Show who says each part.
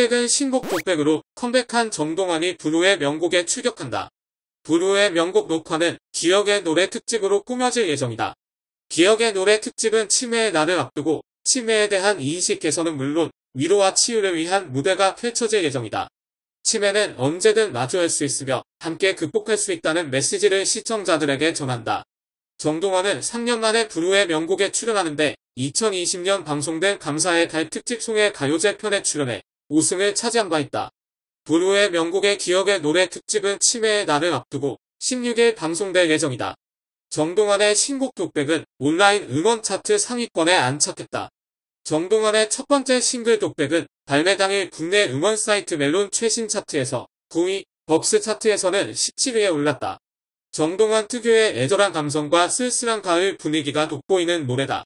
Speaker 1: 최근 신곡 독백으로 컴백한 정동환이 브루의 명곡에 출격한다. 브루의 명곡 녹화는 기억의 노래 특집으로 꾸며질 예정이다. 기억의 노래 특집은 치매의 날을 앞두고 치매에 대한 인식 개선은 물론 위로와 치유를 위한 무대가 펼쳐질 예정이다. 치매는 언제든 마주할 수 있으며 함께 극복할 수 있다는 메시지를 시청자들에게 전한다. 정동원은 3년 만에 브루의 명곡에 출연하는데 2020년 방송된 감사의 달 특집 송의 가요제 편에 출연해 우승을 차지한 바 있다. 불후의 명곡의 기억의 노래 특집은 치매의 날을 앞두고 16일 방송될 예정이다. 정동환의 신곡 독백은 온라인 음원 차트 상위권에 안착했다. 정동환의 첫 번째 싱글 독백은 발매 당일 국내 음원 사이트 멜론 최신 차트에서 9위, 벅스 차트에서는 17위에 올랐다. 정동환 특유의 애절한 감성과 쓸쓸한 가을 분위기가 돋보이는
Speaker 2: 노래다.